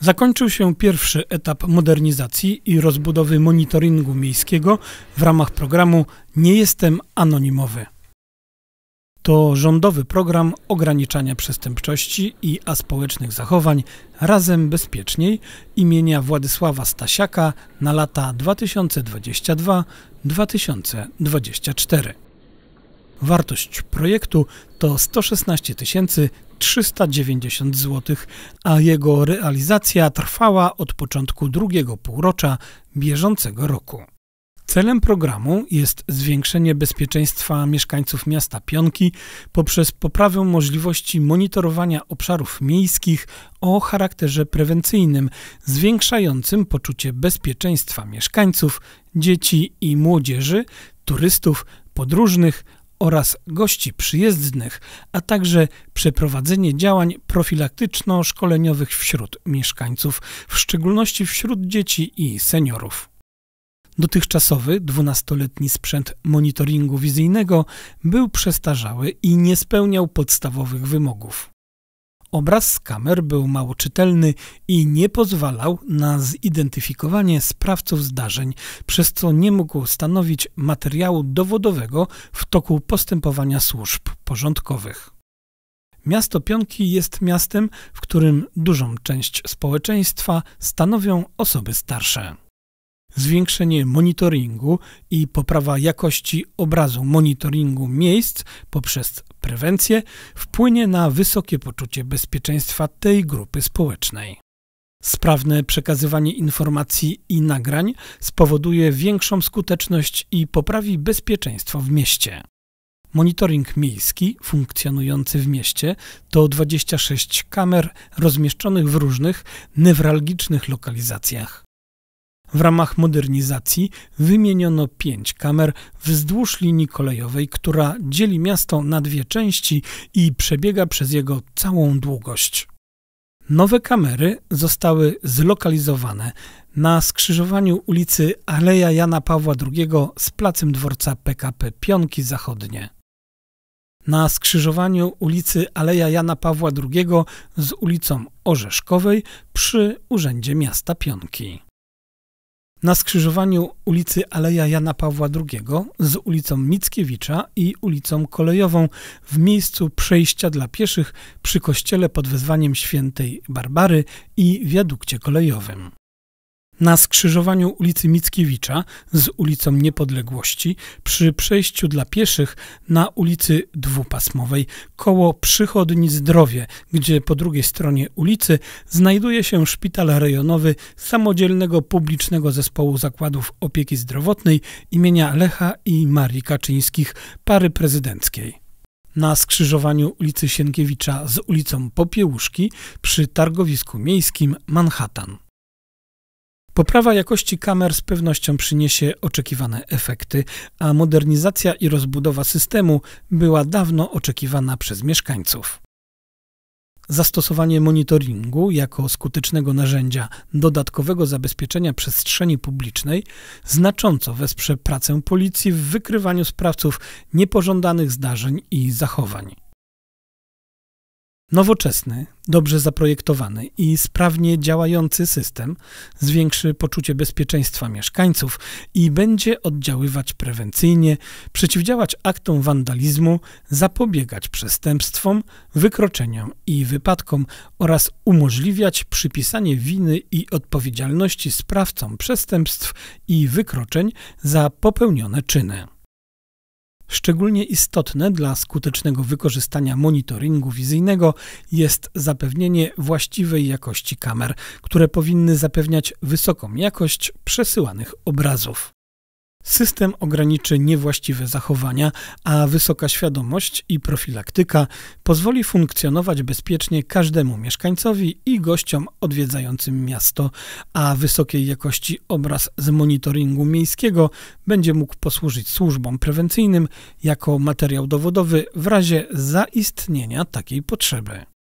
Zakończył się pierwszy etap modernizacji i rozbudowy monitoringu miejskiego w ramach programu Nie jestem anonimowy. To rządowy program ograniczania przestępczości i aspołecznych zachowań Razem Bezpieczniej imienia Władysława Stasiaka na lata 2022-2024. Wartość projektu to 116 390 zł, a jego realizacja trwała od początku drugiego półrocza bieżącego roku. Celem programu jest zwiększenie bezpieczeństwa mieszkańców miasta Pionki poprzez poprawę możliwości monitorowania obszarów miejskich o charakterze prewencyjnym, zwiększającym poczucie bezpieczeństwa mieszkańców, dzieci i młodzieży, turystów, podróżnych, oraz gości przyjezdnych, a także przeprowadzenie działań profilaktyczno-szkoleniowych wśród mieszkańców, w szczególności wśród dzieci i seniorów. Dotychczasowy 12-letni sprzęt monitoringu wizyjnego był przestarzały i nie spełniał podstawowych wymogów. Obraz z kamer był mało czytelny i nie pozwalał na zidentyfikowanie sprawców zdarzeń, przez co nie mógł stanowić materiału dowodowego w toku postępowania służb porządkowych. Miasto Pionki jest miastem, w którym dużą część społeczeństwa stanowią osoby starsze. Zwiększenie monitoringu i poprawa jakości obrazu monitoringu miejsc poprzez prewencję wpłynie na wysokie poczucie bezpieczeństwa tej grupy społecznej. Sprawne przekazywanie informacji i nagrań spowoduje większą skuteczność i poprawi bezpieczeństwo w mieście. Monitoring miejski funkcjonujący w mieście to 26 kamer rozmieszczonych w różnych newralgicznych lokalizacjach. W ramach modernizacji wymieniono pięć kamer wzdłuż linii kolejowej, która dzieli miasto na dwie części i przebiega przez jego całą długość. Nowe kamery zostały zlokalizowane na skrzyżowaniu ulicy Aleja Jana Pawła II z placem dworca PKP Pionki Zachodnie. Na skrzyżowaniu ulicy Aleja Jana Pawła II z ulicą Orzeszkowej przy Urzędzie Miasta Pionki na skrzyżowaniu ulicy Aleja Jana Pawła II z ulicą Mickiewicza i ulicą Kolejową w miejscu przejścia dla pieszych przy kościele pod wezwaniem świętej Barbary i wiadukcie kolejowym. Na skrzyżowaniu ulicy Mickiewicza z ulicą Niepodległości, przy przejściu dla pieszych na ulicy Dwupasmowej, koło przychodni Zdrowie, gdzie po drugiej stronie ulicy znajduje się szpital rejonowy Samodzielnego Publicznego Zespołu Zakładów Opieki Zdrowotnej imienia Lecha i Marii Kaczyńskich, pary prezydenckiej na skrzyżowaniu ulicy Sienkiewicza z ulicą Popiełuszki przy targowisku miejskim Manhattan. Poprawa jakości kamer z pewnością przyniesie oczekiwane efekty, a modernizacja i rozbudowa systemu była dawno oczekiwana przez mieszkańców. Zastosowanie monitoringu jako skutecznego narzędzia dodatkowego zabezpieczenia przestrzeni publicznej znacząco wesprze pracę policji w wykrywaniu sprawców niepożądanych zdarzeń i zachowań. Nowoczesny, dobrze zaprojektowany i sprawnie działający system zwiększy poczucie bezpieczeństwa mieszkańców i będzie oddziaływać prewencyjnie, przeciwdziałać aktom wandalizmu, zapobiegać przestępstwom, wykroczeniom i wypadkom oraz umożliwiać przypisanie winy i odpowiedzialności sprawcom przestępstw i wykroczeń za popełnione czyny. Szczególnie istotne dla skutecznego wykorzystania monitoringu wizyjnego jest zapewnienie właściwej jakości kamer, które powinny zapewniać wysoką jakość przesyłanych obrazów. System ograniczy niewłaściwe zachowania, a wysoka świadomość i profilaktyka pozwoli funkcjonować bezpiecznie każdemu mieszkańcowi i gościom odwiedzającym miasto, a wysokiej jakości obraz z monitoringu miejskiego będzie mógł posłużyć służbom prewencyjnym jako materiał dowodowy w razie zaistnienia takiej potrzeby.